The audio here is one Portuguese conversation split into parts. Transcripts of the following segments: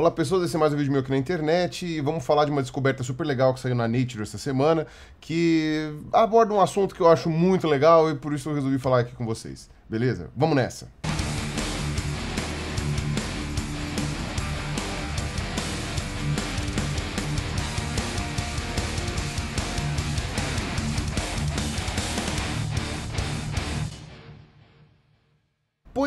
Olá pessoas, esse é mais um vídeo meu aqui na internet e vamos falar de uma descoberta super legal que saiu na Nature essa semana que aborda um assunto que eu acho muito legal e por isso eu resolvi falar aqui com vocês, beleza? Vamos nessa!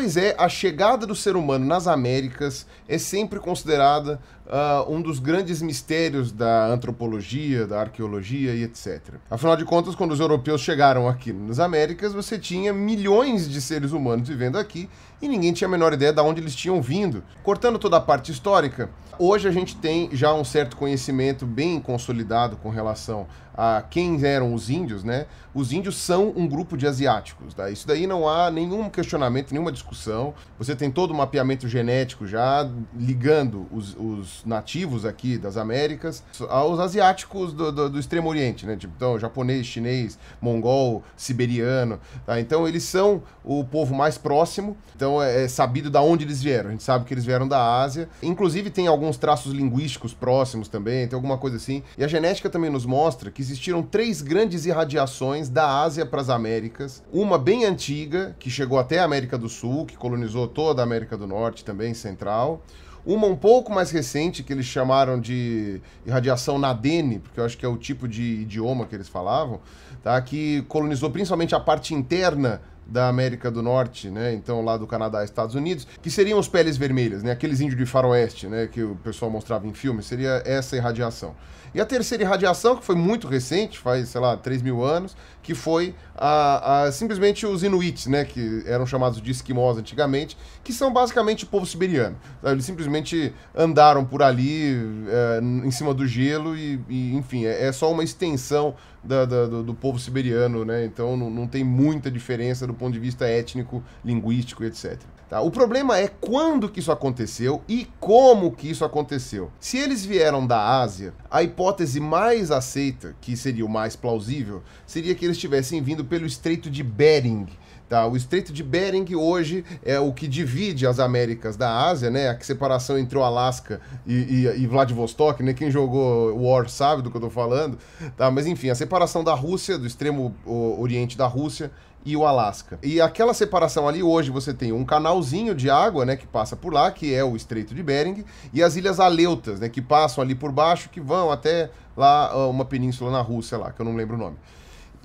Pois é, a chegada do ser humano nas Américas é sempre considerada Uh, um dos grandes mistérios da antropologia, da arqueologia e etc. Afinal de contas, quando os europeus chegaram aqui nas Américas, você tinha milhões de seres humanos vivendo aqui e ninguém tinha a menor ideia de onde eles tinham vindo. Cortando toda a parte histórica, hoje a gente tem já um certo conhecimento bem consolidado com relação a quem eram os índios, né? Os índios são um grupo de asiáticos, tá? Isso daí não há nenhum questionamento, nenhuma discussão. Você tem todo o mapeamento genético já ligando os, os nativos aqui das Américas aos asiáticos do, do, do Extremo Oriente, né? Tipo, então, japonês, chinês, mongol, siberiano. Tá? Então, eles são o povo mais próximo. Então, é, é sabido da onde eles vieram. A gente sabe que eles vieram da Ásia. Inclusive, tem alguns traços linguísticos próximos também, tem alguma coisa assim. E a genética também nos mostra que existiram três grandes irradiações da Ásia para as Américas. Uma bem antiga, que chegou até a América do Sul, que colonizou toda a América do Norte também, central. Uma um pouco mais recente, que eles chamaram de irradiação nadene, porque eu acho que é o tipo de idioma que eles falavam, tá? que colonizou principalmente a parte interna da América do Norte, né? Então lá do Canadá e Estados Unidos, que seriam os peles vermelhas, né? Aqueles índios de faroeste, né? Que o pessoal mostrava em filme, seria essa irradiação. E a terceira irradiação, que foi muito recente, faz, sei lá, 3 mil anos, que foi a, a simplesmente os inuits, né? Que eram chamados de esquimós antigamente, que são basicamente o povo siberiano. Então, eles simplesmente andaram por ali, é, em cima do gelo e, e enfim, é, é só uma extensão da, da, do, do, povo siberiano, né? Então não, não tem muita diferença do ponto de vista étnico, linguístico, etc. Tá? O problema é quando que isso aconteceu e como que isso aconteceu. Se eles vieram da Ásia, a hipótese mais aceita, que seria o mais plausível, seria que eles tivessem vindo pelo Estreito de Bering, Tá, o Estreito de Bering hoje é o que divide as Américas da Ásia, né? A separação entre o Alasca e, e, e, Vladivostok, né? Quem jogou War sabe do que eu tô falando, tá? Mas enfim, a separação da Rússia, do extremo oriente da Rússia e o Alasca. E aquela separação ali hoje você tem um canalzinho de água, né, que passa por lá, que é o Estreito de Bering, e as Ilhas Aleutas, né, que passam ali por baixo, que vão até lá ah, uma península na Rússia lá, que eu não lembro o nome.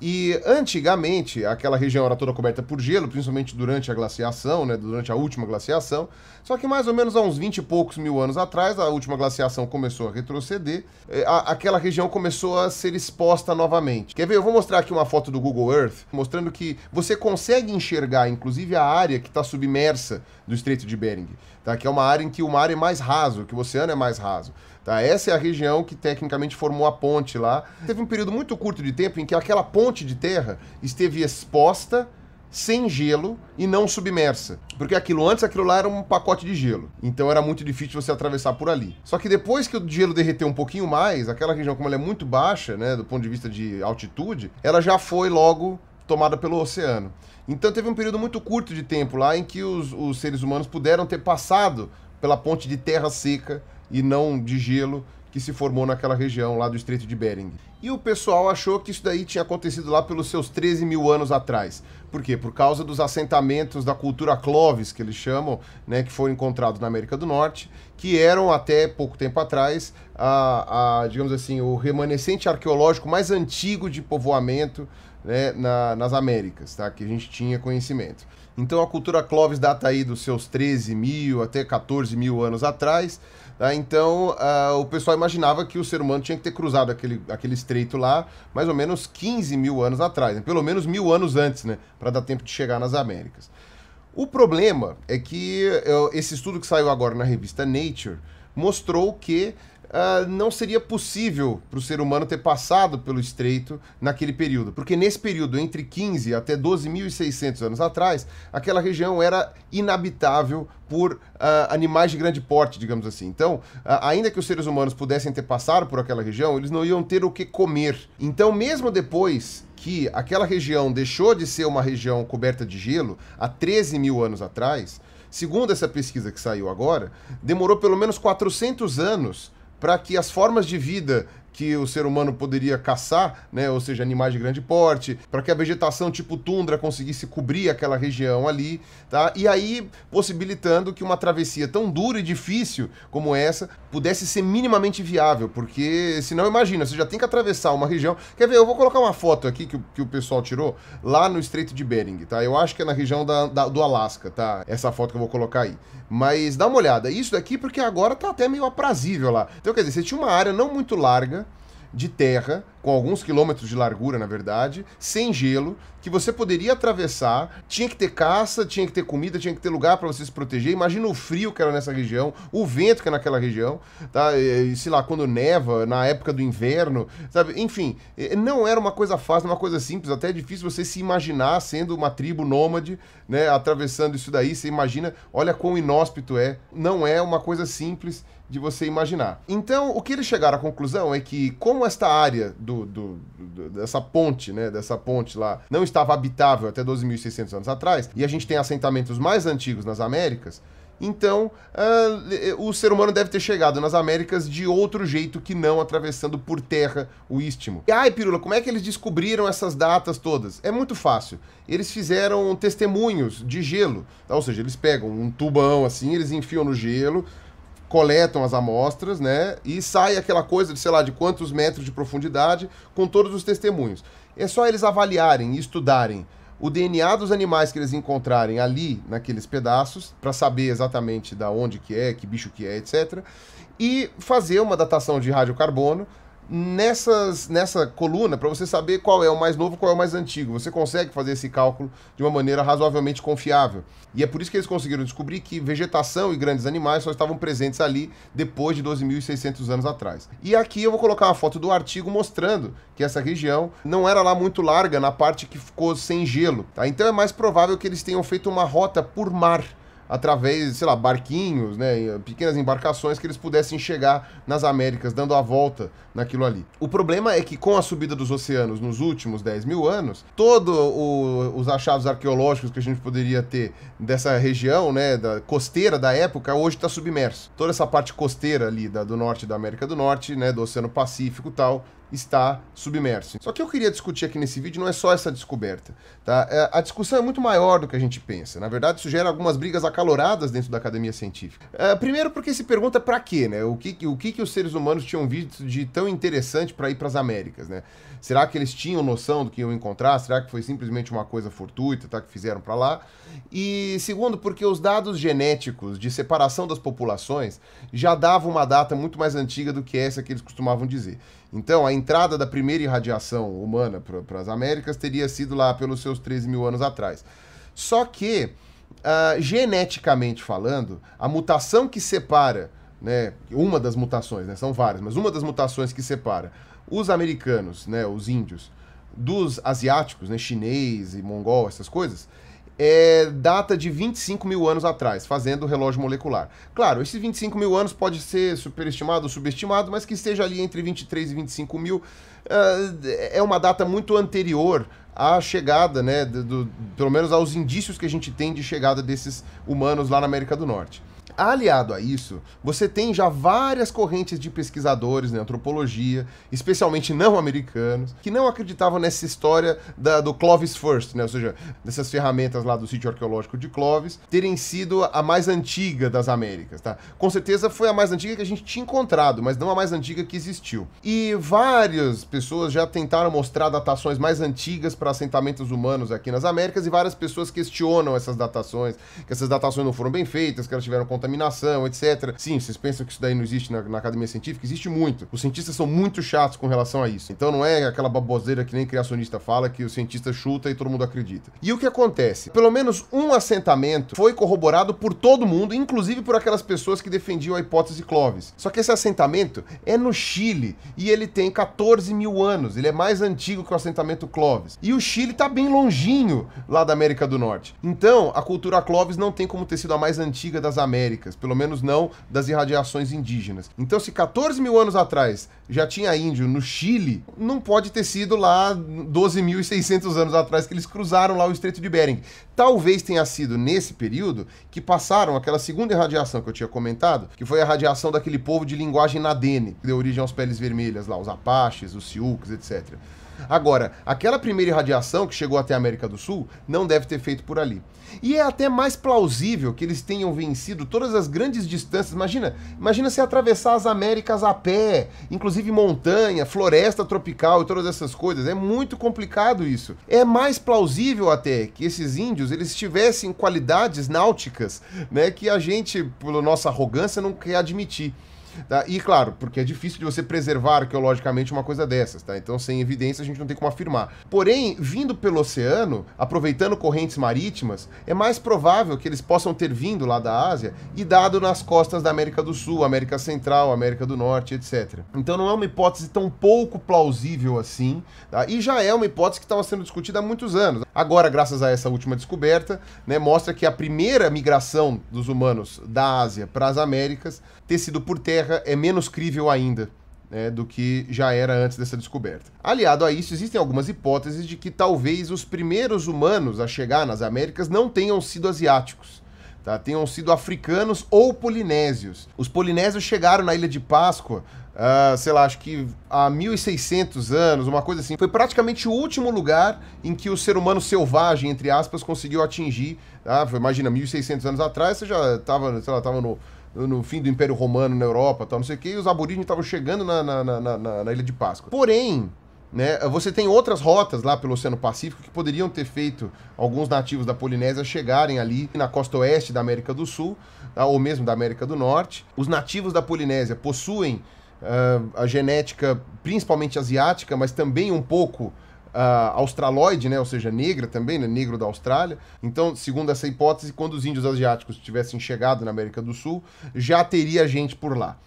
E antigamente, aquela região era toda coberta por gelo, principalmente durante a glaciação, né, durante a última glaciação. Só que mais ou menos há uns 20 e poucos mil anos atrás, a última glaciação começou a retroceder, eh, a, aquela região começou a ser exposta novamente. Quer ver? Eu vou mostrar aqui uma foto do Google Earth, mostrando que você consegue enxergar, inclusive, a área que está submersa do Estreito de Bering, tá? que é uma área em que o mar é mais raso, que o oceano é mais raso. Tá? Essa é a região que tecnicamente formou a ponte lá. Teve um período muito curto de tempo em que aquela ponte de terra esteve exposta sem gelo e não submersa. Porque aquilo antes, aquilo lá era um pacote de gelo. Então era muito difícil você atravessar por ali. Só que depois que o gelo derreteu um pouquinho mais, aquela região, como ela é muito baixa, né, do ponto de vista de altitude, ela já foi logo tomada pelo oceano. Então teve um período muito curto de tempo lá em que os, os seres humanos puderam ter passado pela ponte de terra seca e não de gelo que se formou naquela região lá do Estreito de Bering. E o pessoal achou que isso daí tinha acontecido lá pelos seus 13 mil anos atrás. Por quê? Por causa dos assentamentos da cultura Clovis, que eles chamam, né, que foram encontrados na América do Norte, que eram até pouco tempo atrás, a, a digamos assim, o remanescente arqueológico mais antigo de povoamento né, na, nas Américas, tá? que a gente tinha conhecimento. Então a cultura Clovis data aí dos seus 13 mil até 14 mil anos atrás, ah, então, ah, o pessoal imaginava que o ser humano tinha que ter cruzado aquele, aquele estreito lá mais ou menos 15 mil anos atrás, né? pelo menos mil anos antes, né? para dar tempo de chegar nas Américas. O problema é que eh, esse estudo que saiu agora na revista Nature mostrou que uh, não seria possível para o ser humano ter passado pelo estreito naquele período. Porque nesse período, entre 15 até 12.600 anos atrás, aquela região era inabitável por uh, animais de grande porte, digamos assim. Então, uh, ainda que os seres humanos pudessem ter passado por aquela região, eles não iam ter o que comer. Então, mesmo depois que aquela região deixou de ser uma região coberta de gelo, há 13 mil anos atrás, segundo essa pesquisa que saiu agora, demorou pelo menos 400 anos para que as formas de vida que o ser humano poderia caçar, né, ou seja, animais de grande porte, para que a vegetação tipo tundra conseguisse cobrir aquela região ali, tá? E aí possibilitando que uma travessia tão dura e difícil como essa pudesse ser minimamente viável, porque senão imagina, você já tem que atravessar uma região. Quer ver? Eu vou colocar uma foto aqui que, que o pessoal tirou lá no Estreito de Bering, tá? Eu acho que é na região da, da, do Alasca, tá? Essa foto que eu vou colocar aí. Mas dá uma olhada, isso daqui porque agora tá até meio aprazível lá. Então, quer dizer, você tinha uma área não muito larga de terra, com alguns quilômetros de largura, na verdade, sem gelo, que você poderia atravessar. Tinha que ter caça, tinha que ter comida, tinha que ter lugar para você se proteger. Imagina o frio que era nessa região, o vento que é naquela região, tá? E, sei lá, quando neva, na época do inverno, sabe? Enfim, não era uma coisa fácil, uma coisa simples, até é difícil você se imaginar sendo uma tribo nômade, né, atravessando isso daí. Você imagina, olha quão inóspito é. Não é uma coisa simples de você imaginar. Então, o que eles chegaram à conclusão é que, como esta área do, do, do dessa ponte, né, dessa ponte lá, não está estava habitável até 12.600 anos atrás, e a gente tem assentamentos mais antigos nas Américas, então, uh, o ser humano deve ter chegado nas Américas de outro jeito que não atravessando por terra o istmo. E, ai, Pirula, como é que eles descobriram essas datas todas? É muito fácil. Eles fizeram testemunhos de gelo. Então, ou seja, eles pegam um tubão assim, eles enfiam no gelo, coletam as amostras, né? E sai aquela coisa de, sei lá, de quantos metros de profundidade com todos os testemunhos. É só eles avaliarem e estudarem o DNA dos animais que eles encontrarem ali naqueles pedaços para saber exatamente da onde que é, que bicho que é, etc. E fazer uma datação de radiocarbono nessas, nessa coluna para você saber qual é o mais novo, qual é o mais antigo. Você consegue fazer esse cálculo de uma maneira razoavelmente confiável. E é por isso que eles conseguiram descobrir que vegetação e grandes animais só estavam presentes ali depois de 12.600 anos atrás. E aqui eu vou colocar uma foto do artigo mostrando que essa região não era lá muito larga na parte que ficou sem gelo. Tá? Então é mais provável que eles tenham feito uma rota por mar através, sei lá, barquinhos, né, pequenas embarcações que eles pudessem chegar nas Américas, dando a volta naquilo ali. O problema é que com a subida dos oceanos nos últimos 10 mil anos, todos os achados arqueológicos que a gente poderia ter dessa região, né, da costeira da época, hoje está submerso. Toda essa parte costeira ali da, do norte da América do Norte, né, do Oceano Pacífico e tal, está submerso. Só que eu queria discutir aqui nesse vídeo não é só essa descoberta, tá? É, a discussão é muito maior do que a gente pensa. Na verdade, isso gera algumas brigas acaloradas dentro da academia científica. É, primeiro porque se pergunta para quê, né? O que o que que os seres humanos tinham visto de tão interessante para ir para as Américas, né? Será que eles tinham noção do que iam encontrar? Será que foi simplesmente uma coisa fortuita tá, que fizeram para lá? E segundo, porque os dados genéticos de separação das populações já davam uma data muito mais antiga do que essa que eles costumavam dizer. Então, a entrada da primeira irradiação humana para as Américas teria sido lá pelos seus 13 mil anos atrás. Só que, uh, geneticamente falando, a mutação que separa, né, uma das mutações, né, são várias, mas uma das mutações que separa os americanos, né, os índios, dos asiáticos, né, chinês e mongol, essas coisas, é, data de 25 mil anos atrás, fazendo o relógio molecular. Claro, esses 25 mil anos pode ser superestimado ou subestimado, mas que esteja ali entre 23 e 25 mil uh, é uma data muito anterior à chegada, né, do, do, pelo menos aos indícios que a gente tem de chegada desses humanos lá na América do Norte aliado a isso, você tem já várias correntes de pesquisadores na antropologia, especialmente não americanos, que não acreditavam nessa história da, do Clovis First, né? ou seja, dessas ferramentas lá do sítio arqueológico de Clovis, terem sido a mais antiga das Américas. Tá? Com certeza foi a mais antiga que a gente tinha encontrado, mas não a mais antiga que existiu. E várias pessoas já tentaram mostrar datações mais antigas para assentamentos humanos aqui nas Américas, e várias pessoas questionam essas datações, que essas datações não foram bem feitas, que elas tiveram contaminação contaminação, etc. Sim, vocês pensam que isso daí não existe na, na, academia científica? Existe muito. Os cientistas são muito chatos com relação a isso. Então não é aquela baboseira que nem criacionista fala que o cientista chuta e todo mundo acredita. E o que acontece? Pelo menos um assentamento foi corroborado por todo mundo, inclusive por aquelas pessoas que defendiam a hipótese Clovis. Só que esse assentamento é no Chile e ele tem 14 mil anos. Ele é mais antigo que o assentamento Clovis. E o Chile está bem longinho lá da América do Norte. Então, a cultura Clovis não tem como ter sido a mais antiga das Américas américas, pelo menos não das irradiações indígenas. Então, se 14 mil anos atrás já tinha índio no Chile, não pode ter sido lá 12.600 anos atrás que eles cruzaram lá o Estreito de Bering. Talvez tenha sido nesse período que passaram aquela segunda irradiação que eu tinha comentado, que foi a radiação daquele povo de linguagem nadene, que deu origem aos peles vermelhas lá, os apaches, os sioux, etc. Agora, aquela primeira irradiação que chegou até a América do Sul não deve ter feito por ali. E é até mais plausível que eles tenham vencido todas as grandes distâncias. Imagina, imagina se atravessar as Américas a pé, inclusive montanha, floresta tropical e todas essas coisas. É muito complicado isso. É mais plausível até que esses índios eles tivessem qualidades náuticas, né, que a gente, pela nossa arrogância, não quer admitir. Tá? E claro, porque é difícil de você preservar arqueologicamente uma coisa dessas, tá? Então, sem evidência, a gente não tem como afirmar. Porém, vindo pelo oceano, aproveitando correntes marítimas, é mais provável que eles possam ter vindo lá da Ásia e dado nas costas da América do Sul, América Central, América do Norte, etc. Então, não é uma hipótese tão pouco plausível assim, tá? e já é uma hipótese que estava sendo discutida há muitos anos. Agora, graças a essa última descoberta, né, mostra que a primeira migração dos humanos da Ásia para as Américas ter sido por terra Terra é menos crível ainda. Né, do que já era antes dessa descoberta. Aliado a isso, existem algumas hipóteses de que talvez os primeiros humanos a chegar nas Américas não tenham sido asiáticos. Tá? Tenham sido africanos ou polinésios. Os polinésios chegaram na Ilha de Páscoa, uh, ah, sei lá, acho que há 1600 anos, uma coisa assim. Foi praticamente o último lugar em que o ser humano selvagem, entre aspas, conseguiu atingir. Tá? Imagina, 1600 anos atrás, você já estava, estava no no fim do Império Romano na Europa, tal, não sei o quê, e os aborígenes estavam chegando na, na, na, na, na Ilha de Páscoa. Porém, né? Você tem outras rotas lá pelo Oceano Pacífico que poderiam ter feito alguns nativos da Polinésia chegarem ali na costa oeste da América do Sul, tá, ou mesmo da América do Norte. Os nativos da Polinésia possuem uh, a genética principalmente asiática, mas também um pouco uh, australoide, né? ou seja, negra também, né? negro da Austrália. Então, segundo essa hipótese, quando os índios asiáticos tivessem chegado na América do Sul, já teria gente por lá.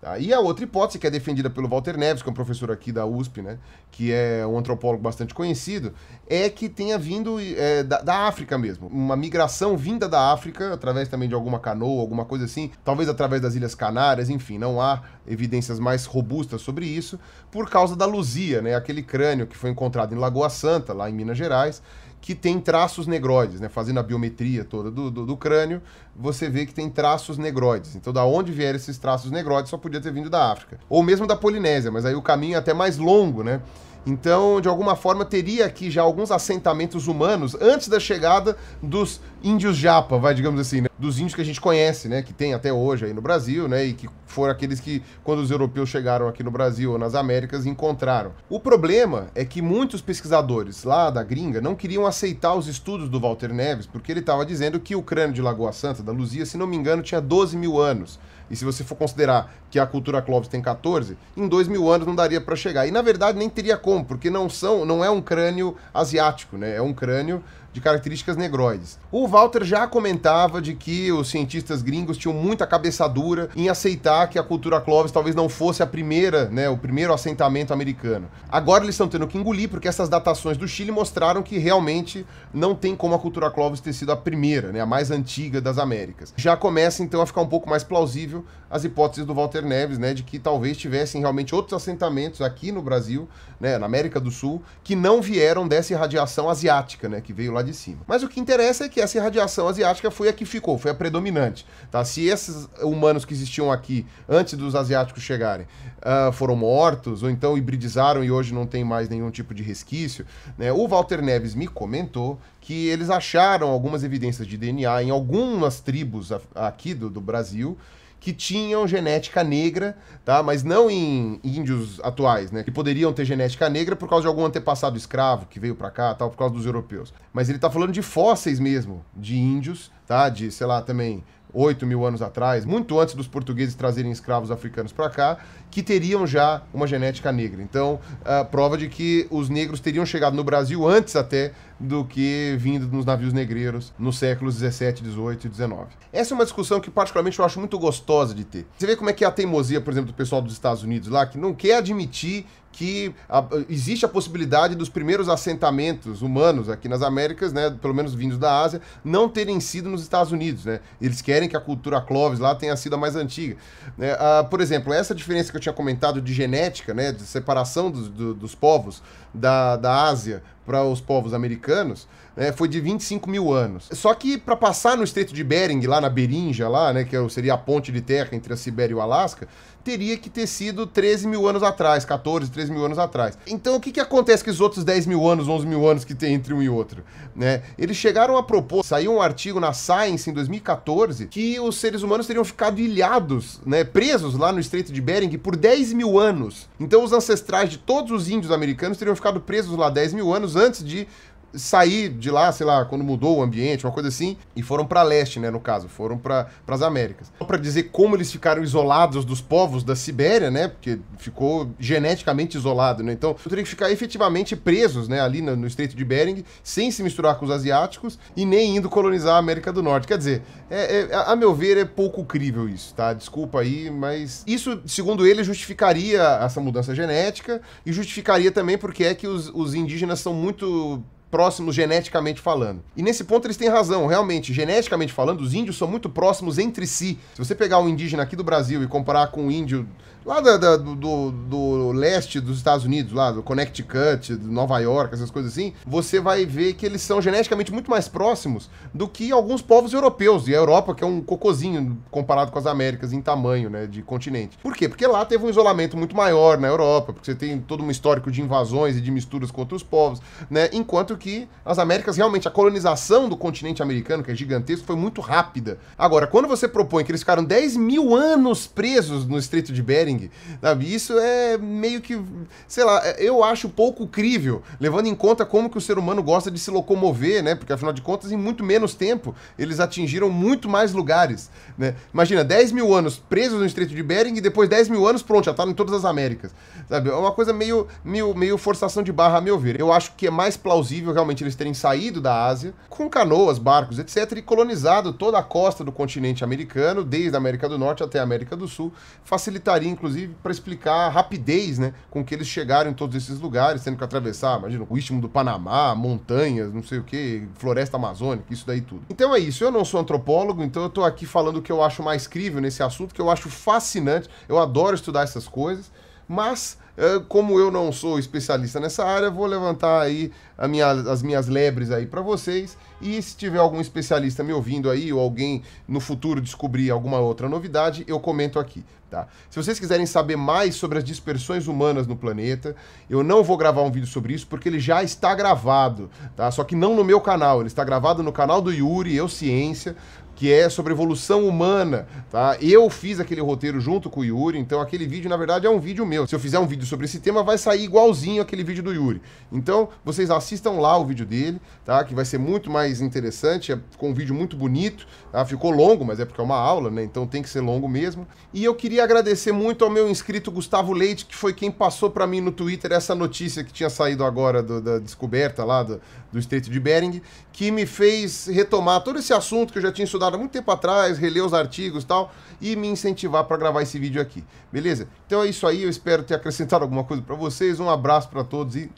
Tá? E a outra hipótese, que é defendida pelo Walter Neves, que é um professor aqui da USP, né, que é um antropólogo bastante conhecido, é que tenha vindo é, da, da, África mesmo. Uma migração vinda da África, através também de alguma canoa, alguma coisa assim, talvez através das Ilhas Canárias, enfim, não há evidências mais robustas sobre isso, por causa da Luzia, né, aquele crânio que foi encontrado em Lagoa Santa, lá em Minas Gerais, que tem traços negroides, né? Fazendo a biometria toda do, do, do, crânio, você vê que tem traços negroides. Então, da onde vieram esses traços negroides só podia ter vindo da África. Ou mesmo da Polinésia, mas aí o caminho é até mais longo, né? Então, de alguma forma, teria aqui já alguns assentamentos humanos antes da chegada dos índios japa, vai, digamos assim, né? dos índios que a gente conhece, né, que tem até hoje aí no Brasil, né, e que foram aqueles que quando os europeus chegaram aqui no Brasil ou nas Américas encontraram. O problema é que muitos pesquisadores lá da gringa não queriam aceitar os estudos do Walter Neves, porque ele estava dizendo que o crânio de Lagoa Santa, da Luzia, se não me engano, tinha 12 mil anos. E se você for considerar que a cultura Clovis tem 14, em dois mil anos não daria para chegar. E na verdade nem teria como, porque não são, não é um crânio asiático, né? É um crânio de características negroides. O Walter já comentava de que os cientistas gringos tinham muita cabeça dura em aceitar que a cultura Clovis talvez não fosse a primeira, né, o primeiro assentamento americano. Agora eles estão tendo que engolir porque essas datações do Chile mostraram que realmente não tem como a cultura Clovis ter sido a primeira, né, a mais antiga das Américas. Já começa então a ficar um pouco mais plausível as hipóteses do Walter Neves, né, de que talvez tivessem realmente outros assentamentos aqui no Brasil, né, na América do Sul, que não vieram dessa irradiação asiática, né, que veio lá de cima. Mas o que interessa é que essa irradiação asiática foi a que ficou, foi a predominante. Tá? Se esses humanos que existiam aqui antes dos asiáticos chegarem uh, foram mortos, ou então hibridizaram e hoje não tem mais nenhum tipo de resquício, né? o Walter Neves me comentou que eles acharam algumas evidências de DNA em algumas tribos aqui do, do Brasil que tinham genética negra, tá? Mas não em índios atuais, né? Que poderiam ter genética negra por causa de algum antepassado escravo que veio para cá, tal, por causa dos europeus. Mas ele está falando de fósseis mesmo, de índios, tá? De, sei lá, também 8 mil anos atrás, muito antes dos portugueses trazerem escravos africanos para cá, que teriam já uma genética negra. Então, a prova de que os negros teriam chegado no Brasil antes até do que vindo nos navios negreiros nos séculos 17, 18 e 19. Essa é uma discussão que particularmente eu acho muito gostosa de ter. Você vê como é que é a teimosia, por exemplo, do pessoal dos Estados Unidos lá, que não quer admitir que a, existe a possibilidade dos primeiros assentamentos humanos aqui nas Américas, né, pelo menos vindos da Ásia, não terem sido nos Estados Unidos, né? Eles querem que a cultura Clovis lá tenha sido a mais antiga. Né? Ah, por exemplo, essa diferença que eu tinha comentado de genética, né, de separação dos, do, dos povos da, da Ásia para os povos americanos, né, foi de 25 mil anos. Só que para passar no Estreito de Bering, lá na Berinja, lá, né, que seria a ponte de terra entre a Sibéria e o Alasca, teria que ter sido 13 mil anos atrás, 14, 13 mil anos atrás. Então o que, que acontece com os outros 10 mil anos, 11 mil anos que tem entre um e outro? Né? Eles chegaram a propor, saiu um artigo na Science em 2014, que os seres humanos teriam ficado ilhados, né, presos lá no Estreito de Bering por 10 mil anos. Então os ancestrais de todos os índios americanos teriam ficado presos lá 10 mil anos antes de sair de lá, sei lá, quando mudou o ambiente, uma coisa assim, e foram para leste, né, no caso, foram para as Américas. Para dizer como eles ficaram isolados dos povos da Sibéria, né, porque ficou geneticamente isolado, né, então teria que ficar efetivamente presos, né, ali no, no Estreito de Bering, sem se misturar com os asiáticos e nem indo colonizar a América do Norte. Quer dizer, é, é, a meu ver, é pouco crível isso, tá? Desculpa aí, mas isso, segundo ele, justificaria essa mudança genética e justificaria também porque é que os, os indígenas são muito próximos geneticamente falando. E nesse ponto eles têm razão, realmente, geneticamente falando, os índios são muito próximos entre si. Se você pegar um indígena aqui do Brasil e comparar com um índio Lá da, da, do, do leste dos Estados Unidos, lá do Connecticut, do Nova York, essas coisas assim, você vai ver que eles são geneticamente muito mais próximos do que alguns povos europeus. E a Europa, que é um cocozinho comparado com as Américas em tamanho, né, de continente. Por quê? Porque lá teve um isolamento muito maior na Europa, porque você tem todo um histórico de invasões e de misturas com outros povos, né? Enquanto que as Américas, realmente, a colonização do continente americano, que é gigantesco, foi muito rápida. Agora, quando você propõe que eles ficaram 10 mil anos presos no Estreito de Bering, sabe? Isso é meio que, sei lá, é, eu acho pouco crível, levando em conta como que o ser humano gosta de se locomover, né? Porque afinal de contas, em muito menos tempo, eles atingiram muito mais lugares, né? Imagina, 10 mil anos presos no Estreito de Bering e depois 10 mil anos, pronto, já tá em todas as Américas, sabe? É uma coisa meio, meio, meio forçação de barra, a meu ver. Eu acho que é mais plausível realmente eles terem saído da Ásia com canoas, barcos, etc., e colonizado toda a costa do continente americano, desde a América do Norte até a América do Sul, facilitaria, inclusive, inclusive, para explicar a rapidez né, com que eles chegaram em todos esses lugares, tendo que atravessar, imagina, o istmo do Panamá, montanhas, não sei o que, floresta amazônica, isso daí tudo. Então é isso, eu não sou antropólogo, então eu estou aqui falando o que eu acho mais crível nesse assunto, que eu acho fascinante, eu adoro estudar essas coisas. Mas, eh, como eu não sou especialista nessa área, vou levantar aí minha, as minhas lebres aí para vocês. E se tiver algum especialista me ouvindo aí, ou alguém no futuro descobrir alguma outra novidade, eu comento aqui, tá? Se vocês quiserem saber mais sobre as dispersões humanas no planeta, eu não vou gravar um vídeo sobre isso, porque ele já está gravado, tá? Só que não no meu canal, ele está gravado no canal do Yuri, Eu Ciência, que é sobre evolução humana, tá? Eu fiz aquele roteiro junto com o Yuri, então aquele vídeo, na verdade, é um vídeo meu. Se eu fizer um vídeo sobre esse tema, vai sair igualzinho aquele vídeo do Yuri. Então, vocês assistam lá o vídeo dele, tá? Que vai ser muito mais interessante, é, ficou um vídeo muito bonito, tá? Ficou longo, mas é porque é uma aula, né? Então tem que ser longo mesmo. E eu queria agradecer muito ao meu inscrito Gustavo Leite, que foi quem passou para mim no Twitter essa notícia que tinha saído agora do, da descoberta lá do, do Estreito de Bering, que me fez retomar todo esse assunto que eu já tinha estudado há muito tempo atrás, reler os artigos e tal, e me incentivar para gravar esse vídeo aqui, beleza? Então é isso aí, eu espero ter acrescentado alguma coisa para vocês. Um abraço para todos e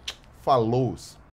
falou!